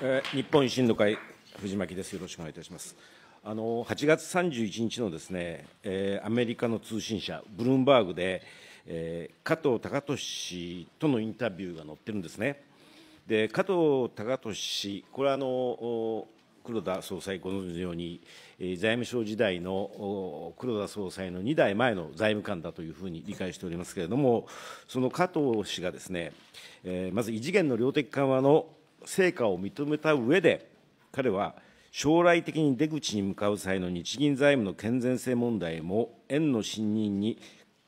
えー、日本維新の会、藤巻です。よろしくお願いいたします。あの8月31日のですね、えー、アメリカの通信社、ブルームバーグで、えー、加藤隆俊とのインタビューが載ってるんですね。で加藤隆俊、これはあの黒田総裁、ご存じのように、えー、財務省時代の黒田総裁の2代前の財務官だというふうに理解しておりますけれども、その加藤氏がですね、えー、まず異次元の量的緩和の成果を認めた上で、彼は将来的に出口に向かう際の日銀財務の健全性問題も、円の信任に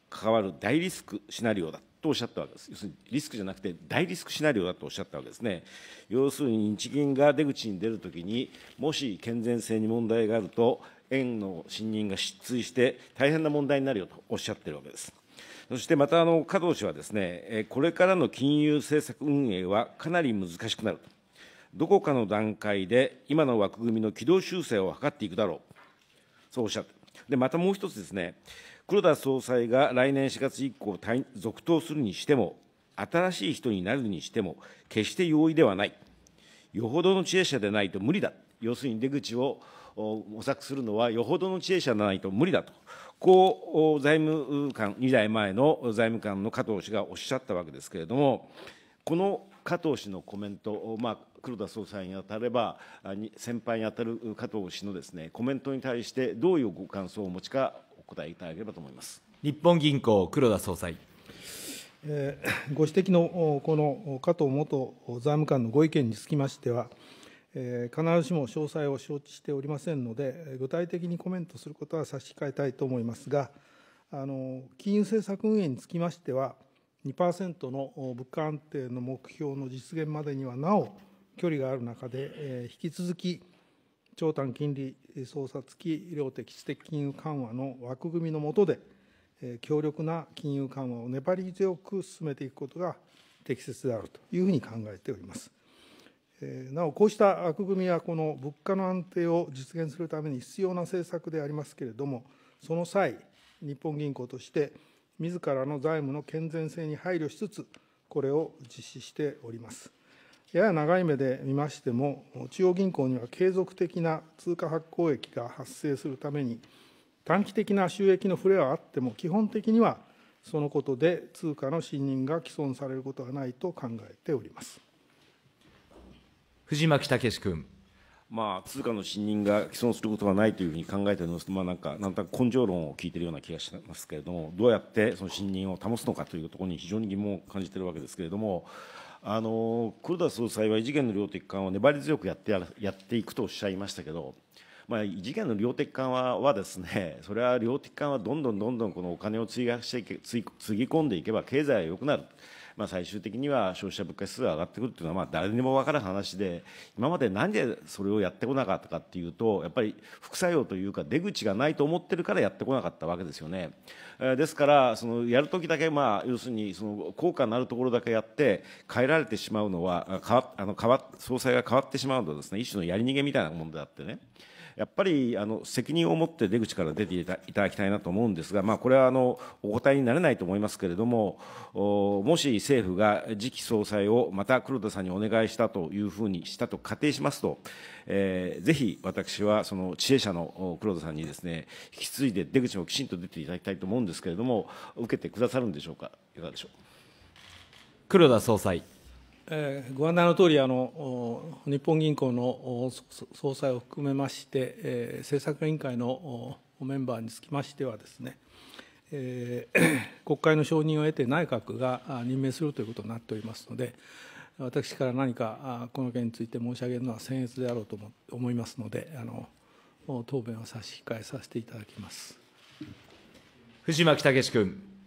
関わる大リスクシナリオだとおっしゃったわけです。要するにリスクじゃなくて大リスクシナリオだとおっしゃったわけですね。要するに日銀が出口に出るときにもし健全性に問題があると円の信任が失墜して大変な問題になるよとおっしゃってるわけです。そしてまたあの加藤氏はですね、これからの金融政策運営はかなり難しくなると、どこかの段階で今の枠組みの軌道修正を図っていくだろう、そうおっしゃって、でまたもう一つですね、黒田総裁が来年4月以降、続投するにしても、新しい人になるにしても、決して容易ではない、よほどの知恵者でないと無理だ、要するに出口を模索するのはよほどの知恵者でないと無理だと財務官、2代前の財務官の加藤氏がおっしゃったわけですけれども、この加藤氏のコメント、まあ、黒田総裁に当たれば、先輩に当たる加藤氏のです、ね、コメントに対して、どういうご感想をお持ちか、お答えいただければと思います日本銀行、黒田総裁。ご指摘のこの加藤元財務官のご意見につきましては、必ずしも詳細を承知しておりませんので、具体的にコメントすることは差し控えたいと思いますが、あの金融政策運営につきましては、2%の物価安定の目標の実現までにはなお距離がある中で、引き続き、長短金利操作付き量的質的金融緩和の枠組みの下で、強力な金融緩和を粘り強く進めていくことが適切であるというふうに考えております。なお、こうした枠組みは、この物価の安定を実現するために必要な政策でありますけれども、その際、日本銀行として、自らの財務の健全性に配慮しつつ、これを実施しております。やや長い目で見ましても、中央銀行には継続的な通貨発行益が発生するために、短期的な収益の触れはあっても、基本的にはそのことで通貨の信任が毀損されることはないと考えております。藤巻武君。まあ、通貨の信任が毀損することはないというふうに考えているのです、まあ、なんか、なんとなく根性論を聞いているような気がしますけれども、どうやってその信任を保つのかというところに非常に疑問を感じているわけですけれども、あの黒田総裁は異次元の量的緩和を粘り強くやってややっていくとおっしゃいましたけど、まあ、異次元の量的緩和はですね、それは量的緩和、どんどんどんどんこのお金をしてつぎ込んでいけば、経済は良くなる。まあ、最終的には消費者物価指数が上がってくるというのは、まあ、誰にも分かる話で、今までなんでそれをやってこなかったかっていうと、やっぱり副作用というか、出口がないと思ってるからやってこなかったわけですよね。えー、ですから、そのやるときだけ、まあ、要するにその効果のあるところだけやって、変えられてしまうのは、あの変わ総裁が変わってしまうのはです、ね、一種のやり逃げみたいなものであってね。やっぱりあの責任を持って出口から出ていただきたいなと思うんですが、まあ、これはあのお答えになれないと思いますけれども、もし政府が次期総裁をまた黒田さんにお願いしたというふうにしたと仮定しますと、えー、ぜひ私はその知恵者の黒田さんにですね、引き継いで出口もきちんと出ていただきたいと思うんですけれども、受けてくださるんでしょうか、いかがでしょう。黒田総裁ご案内のとおりあの、日本銀行の総裁を含めまして、え政策委員会のメンバーにつきましてはですね、え 国会の承認を得て内閣が任命するということになっておりますので、私から何かこの件について申し上げるのは僭越であろうと思いますので、あの答弁を差し控えさせていただきます。藤巻武君。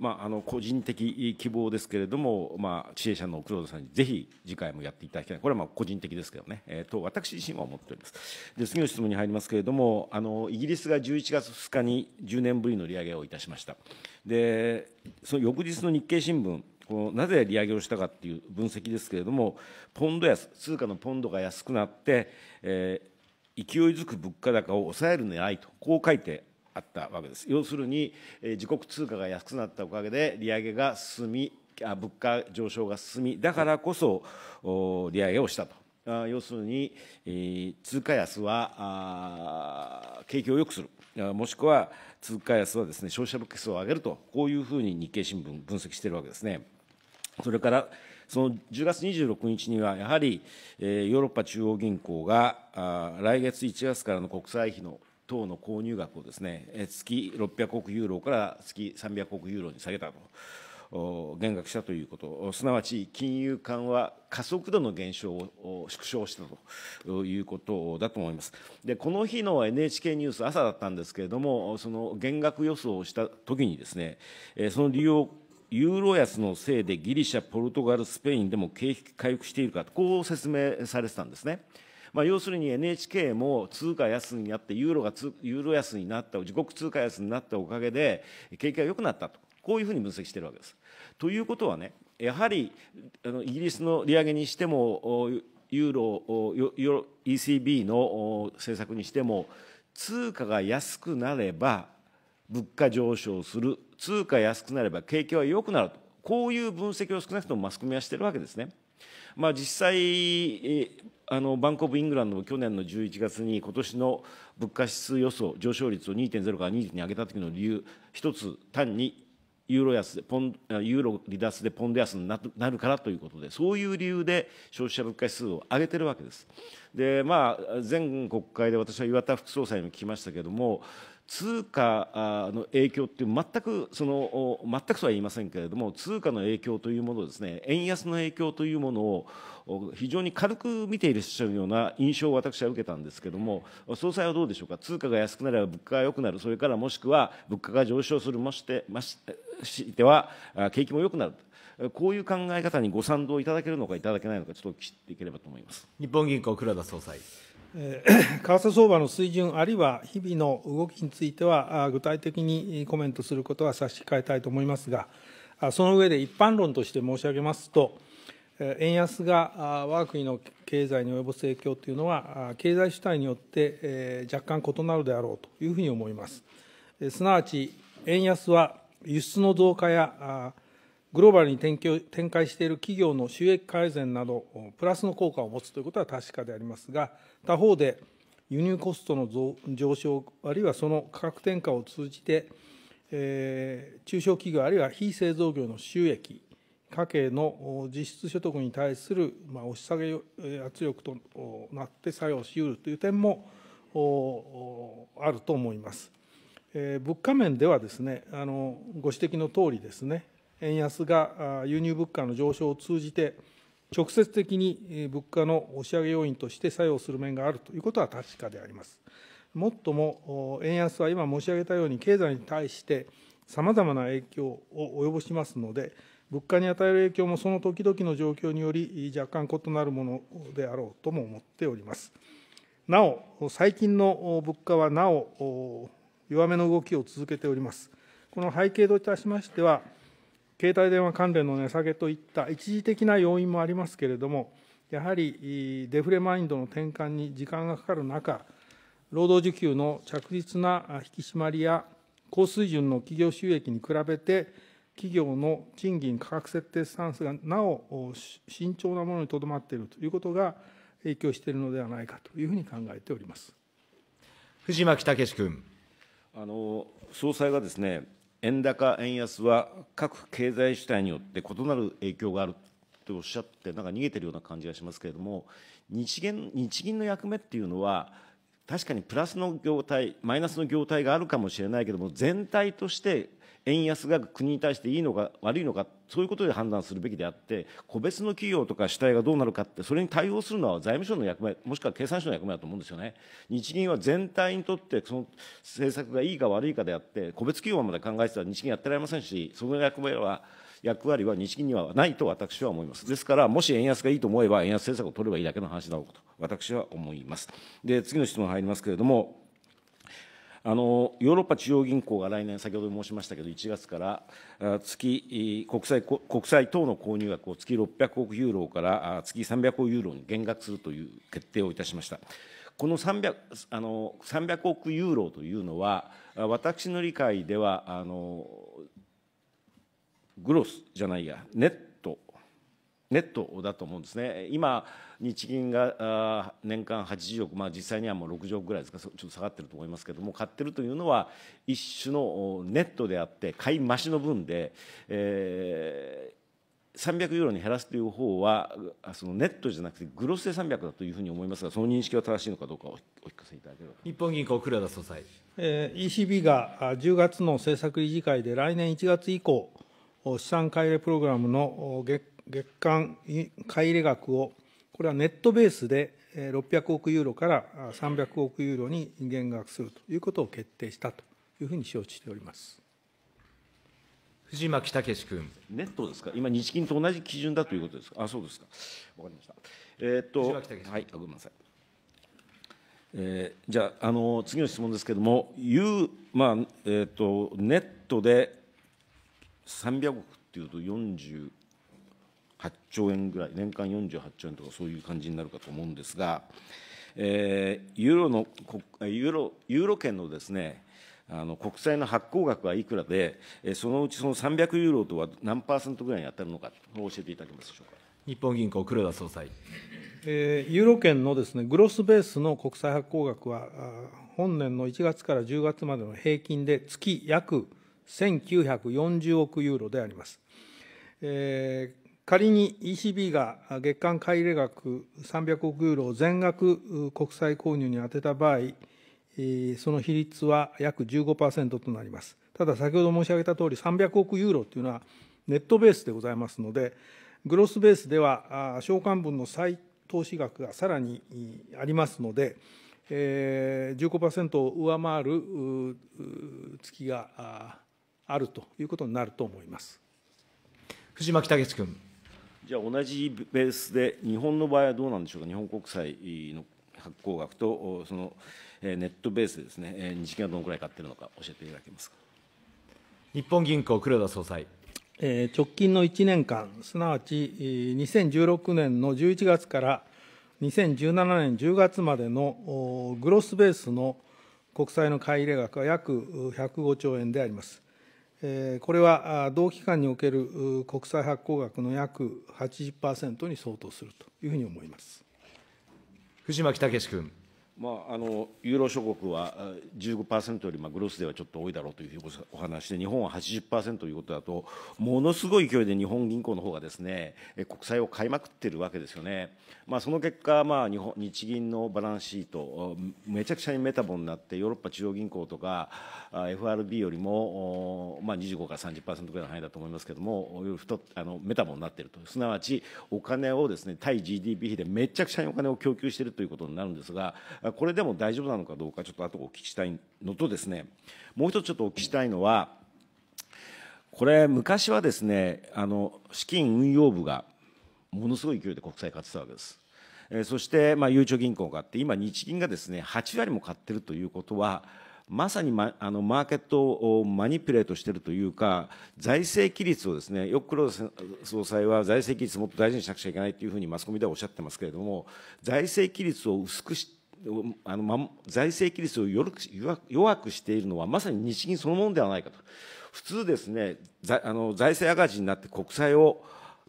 まあ、あの個人的希望ですけれども、まあ、知恵者の黒田さんにぜひ次回もやっていただきたいこれはまあ個人的ですけどね、えー、と私自身は思っておりますで次の質問に入りますけれどもあのイギリスが11月2日に10年ぶりの利上げをいたしましたでその翌日の日経新聞このなぜ利上げをしたかっていう分析ですけれどもポンド安通貨のポンドが安くなって、えー、勢いづく物価高を抑える狙いとこう書いてあったわけです要するに自国通貨が安くなったおかげで利上げが進み物価上昇が進みだからこそ利上げをしたと要するに通貨安は景気を良くするもしくは通貨安はですね消費者物価指数を上げるとこういうふうに日経新聞分析しているわけですね。それからその10月26日にはやはりヨーロッパ中央銀行が来月1月からの国債費の等の購入額をですね月600億ユーロから月300億ユーロに下げたと減額したということすなわち金融緩和加速度の減少を縮小したということだと思いますでこの日の NHK ニュース朝だったんですけれどもその減額予想をした時にですねその理由をユーロ安のせいでギリシャ、ポルトガル、スペインでも景気回復しているかとこう説明されてたんですね。まあ、要するに NHK も通貨安になってユーロがユーロ安になった自国通貨安になったおかげで景気が良くなったとこういうふうに分析しているわけです。ということはねやはりあのイギリスの利上げにしてもユーロー ECB の政策にしても通貨が安くなれば物価上昇する通貨安くなれば景気は良くなるとこういう分析を少なくともマスコミはしてるわけですね。まあ、実際あのバンコブ・イングランドも去年の11月に今年の物価指数予想上昇率を2.0から2.2に上げた時の理由一つ単にユーロ安でポンユーロ離脱でポンド安になるからということでそういう理由で消費者物価指数を上げてるわけです。でまあ前国会で私は岩田副総裁にも聞きましたけれども通貨の影響って全くその全くとは言いませんけれども通貨の影響というものですね円安の影響というものを非常に軽く見ていらっしゃるような印象を私は受けたんですけども総裁はどうでしょうか通貨が安くなれば物価が良くなるそれからもしくは物価が上昇するましてましては景気も良くなるこういう考え方にご賛同いただけるのかいただけないのかちょっとお聞きしていければと思います日本銀行黒田総裁為替相場の水準、あるいは日々の動きについては、具体的にコメントすることは差し控えたいと思いますが、その上で一般論として申し上げますと、円安が我が国の経済に及ぼす影響というのは、経済主体によって若干異なるであろうというふうに思います。すなわち、円安は輸出の増加やグローバルに展開している企業の収益改善など、プラスの効果を持つということは確かでありますが、他方で、輸入コストの上昇、あるいはその価格転嫁を通じて、えー、中小企業、あるいは非製造業の収益、家計の実質所得に対する、まあ、押し下げ圧力となって作用しうるという点もあると思います。えー、物価面ではですねあのご指摘の通りですね円安が輸入物価の上昇を通じて、直接的に物価の押し上げ要因として作用する面があるということは確かであります。もっとも、円安は今申し上げたように、経済に対してさまざまな影響を及ぼしますので、物価に与える影響もその時々の状況により、若干異なるものであろうとも思っております。なお、最近の物価はなお弱めの動きを続けております。この背景といたしましては、携帯電話関連の値下げといった一時的な要因もありますけれども、やはりデフレマインドの転換に時間がかかる中、労働需給の着実な引き締まりや、高水準の企業収益に比べて、企業の賃金価格設定スタンスがなお慎重なものにとどまっているということが影響しているのではないかというふうに考えております藤巻武君あの総裁がですね円高、円安は各経済主体によって異なる影響があるとおっしゃって、なんか逃げてるような感じがしますけれども、日銀日銀の役目っていうのは、確かにプラスの業態、マイナスの業態があるかもしれないけれども、全体として円安が国に対していいのか悪いのかそういうことで判断するべきであって個別の企業とか主体がどうなるかってそれに対応するのは財務省の役目もしくは経産省の役目だと思うんですよね日銀は全体にとってその政策がいいか悪いかであって個別企業まで考えてたら日銀やってられませんしその役目は役割は日銀にはないと私は思います。ですから、もし円安がいいと思えば、円安政策を取ればいいだけの話だろうと、私は思います。で、次の質問入りますけれども、あのヨーロッパ中央銀行が来年、先ほど申しましたけど、1月から月国債国債等の購入額を月600億ユーロから月300億ユーロに減額するという決定をいたしました。この 300, あの300億ユーロというのは、私の理解ではあの、グロスじゃないや、ネットネットだと思うんですね、今、日銀が年間80億、まあ、実際にはもう60億ぐらいですか、ちょっと下がってると思いますけれども、買ってるというのは、一種のネットであって、買い増しの分で、えー、300ユーロに減らすという方は、そのネットじゃなくて、グロスで300だというふうに思いますが、その認識は正しいのかどうかお聞かせいただければ日本銀行、黒田総裁。えー、ECB が10月の政策理事会で、来年1月以降、資産買入れプログラムの月月間買入額を、これはネットベースで600億ユーロから300億ユーロに減額するということを決定したというふうに承知しております。藤巻武君。ネットですか、今、日銀と同じ基準だということですか、あそうですか、わかりました。えー、っと、はい、ごめんなさい。えー、じゃあの、次の質問ですけれども、U まあえーと、ネットで300億ていうと、40兆円ぐらい、年間48兆円とかそういう感じになるかと思うんですが、えー、ユーロのユーロユーロ圏のですねあの国債の発行額はいくらで、えー、そのうちその300ユーロとは何パーセントぐらいに当たるのか、教えていただけますでしょうか日本銀行、黒田総裁。えー、ユーロ圏のです、ね、グロスベースの国債発行額は、本年の1月から10月までの平均で月約1940億ユーロであります。えー仮に ECB が月間買い入れ額300億ユーロを全額国債購入に充てた場合、その比率は約15%となります。ただ、先ほど申し上げたとおり、300億ユーロというのはネットベースでございますので、グロスベースでは、償還分の再投資額がさらにありますので、15%を上回る月があるということになると思います。藤巻武君。じゃあ、同じベースで、日本の場合はどうなんでしょうか、日本国債の発行額と、そのネットベースでです、ね、日銀はどのくらい買っているのか、教えていただけますか日本銀行、黒田総裁。え直近の1年間、すなわち2016年の11月から2017年10月までのグロスベースの国債の買い入れ額は約105兆円であります。これは同期間における国債発行額の約80%に相当するというふうに思います藤巻毅君。まあ、あのユーロ諸国は15%より、まあ、グロスではちょっと多いだろうというお話で日本は80%ということだとものすごい勢いで日本銀行の方がですね国債を買いまくってるわけですよね、まあ、その結果、まあ、日本日銀のバランスシートめちゃくちゃにメタボになってヨーロッパ中央銀行とか FRB よりも、まあ、25から30%ぐらいの範囲だと思いますけれどもあのメタボになっているとすなわちお金をですね対 GDP 比でめちゃくちゃにお金を供給しているということになるんですがこれでも大丈夫なのかどうか、ちょっと後お聞きしたいのとですね、もう一つちょっとお聞きしたいのは、これ、昔はですね、あの資金運用部がものすごい勢いで国債買ってたわけです。えそして、まあ、ゆうちょ銀行があって、今、日銀がですね、8割も買ってるということは、まさにま、あのマーケットをマニピュレートしているというか、財政規律をですね、よく黒田総裁は財政規律もっと大事にしなくちゃいけないというふうにマスコミではおっしゃってますけれども、財政規律を薄くしあの財政規律を弱くしているのは、まさに日銀そのものではないかと、普通ですね、あの財政赤字になって国債を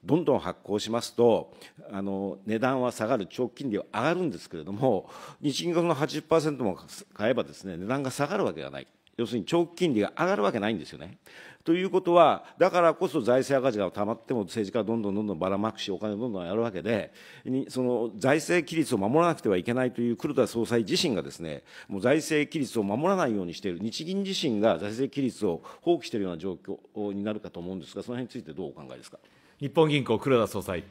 どんどん発行しますと、あの値段は下がる、長期金利は上がるんですけれども、日銀がその80%も買えばです、ね、値段が下がるわけはない。要するに長期金利が上がるわけないんですよね。ということは、だからこそ財政赤字がたまっても政治家はどんどんどんどんばらまくし、お金をどんどんやるわけで、その財政規律を守らなくてはいけないという黒田総裁自身がですね、もう財政規律を守らないようにしている、日銀自身が財政規律を放棄しているような状況になるかと思うんですが、その辺についてどうお考えですか。日本銀行黒田総裁、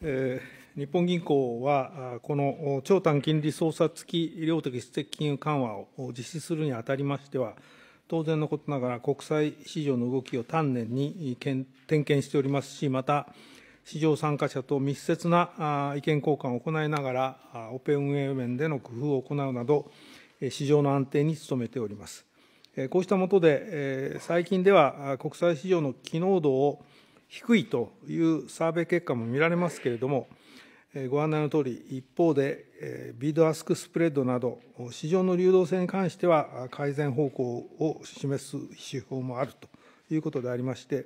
えー日本銀行は、この超短金利操作付き量的質的金融緩和を実施するにあたりましては、当然のことながら国際市場の動きを丹念に点検しておりますし、また、市場参加者と密接な意見交換を行いながら、オペ運営面での工夫を行うなど、市場の安定に努めております。こうしたもとで、最近では国際市場の機能度を低いというサーベイ結果も見られますけれども、ご案内のとおり、一方で、ビードアスクスプレッドなど、市場の流動性に関しては、改善方向を示す指標もあるということでありまして、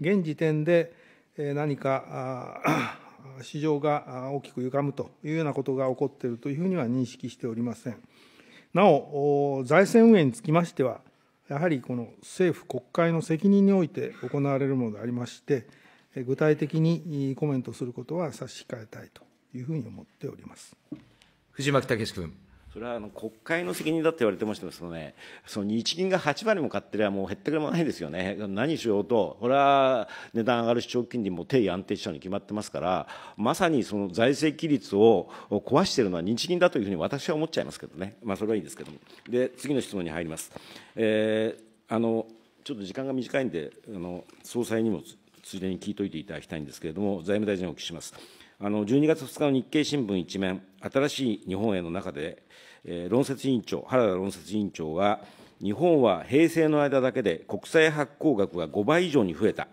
現時点で何か市場が大きく歪むというようなことが起こっているというふうには認識しておりません。なお、財政運営につきましては、やはりこの政府、国会の責任において行われるものでありまして、具体的にコメントすることは差し控えたいというふうに思っております。藤巻武君それはあの国会の責任だって言われてましたけどね、その日銀が8割も買ってりゃ、もう減ってくれもないですよね、何しようと、これは値段上がる市長金利も定位安定したのに決まってますから、まさにその財政規律を壊しているのは日銀だというふうに私は思っちゃいますけどね、まあ、それはいいですけども、で次の質問に入ります、えー、あのちょっと時間が短いんで、あの総裁にもついでに聞いといていただきたいんですけれども、財務大臣にお聞きします。あの12月2日の日経新聞一面、新しい日本への中で、えー、論説委員長、原田論説委員長は、日本は平成の間だけで国債発行額が5倍以上に増えた、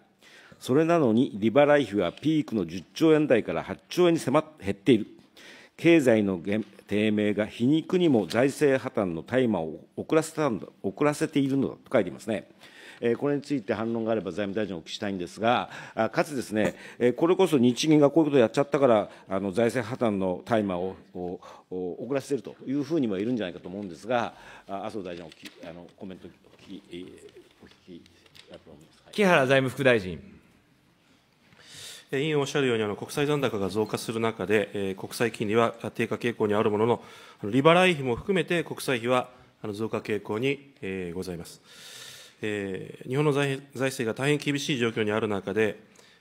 それなのに利払い費はピークの10兆円台から8兆円に迫減っている、経済の低迷が皮肉にも財政破綻の大麻を遅らせたんだ遅らせているのだと書いていますね。これについて反論があれば財務大臣お聞きしたいんですが、かつですね、これこそ日銀がこういうことをやっちゃったから、あの財政破綻のタイマーを遅らせているというふうにもいるんじゃないかと思うんですが、麻生大臣おきあの、コメントお聞き、お聞きだと思います。木原財務副大臣。委員おっしゃるように、あの国債残高が増加する中で、えー、国債金利は低下傾向にあるものの、利払い費も含めて国債費はあの増加傾向に、えー、ございます。えー、日本の財財政が大変厳しい状況にある中で、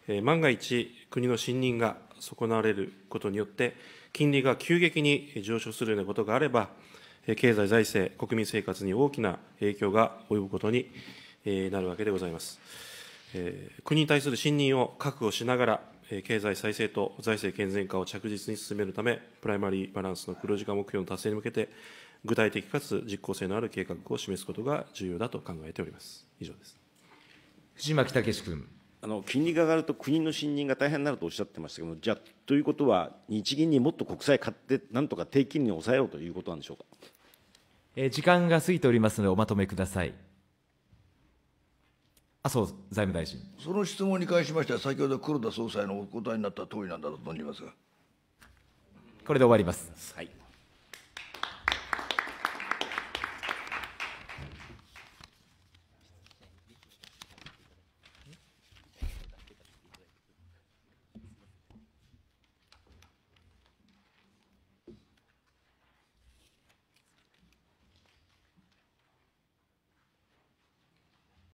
えー、万が一、国の信任が損なわれることによって、金利が急激に上昇するようなことがあれば、経済、財政、国民生活に大きな影響が及ぶことになるわけでございます。国に対する信任を確保しながら、経済再生と財政健全化を着実に進めるため、プライマリーバランスの黒字化目標の達成に向けて、具体的かつ実効性のある計画を示すことが重要だと考えております。以上です。藤巻武君。あの金利が上がると国の信任が大変になるとおっしゃってましたけどじゃあ、ということは、日銀にもっと国債買って、なんとか低金利を抑えようということなんでしょうか、えー、時間が過ぎておりますので、おまとめください。麻生財務大臣その質問に関しましては、先ほど黒田総裁のお答えになった通りなんだろうと思いますが。これで終わります。はい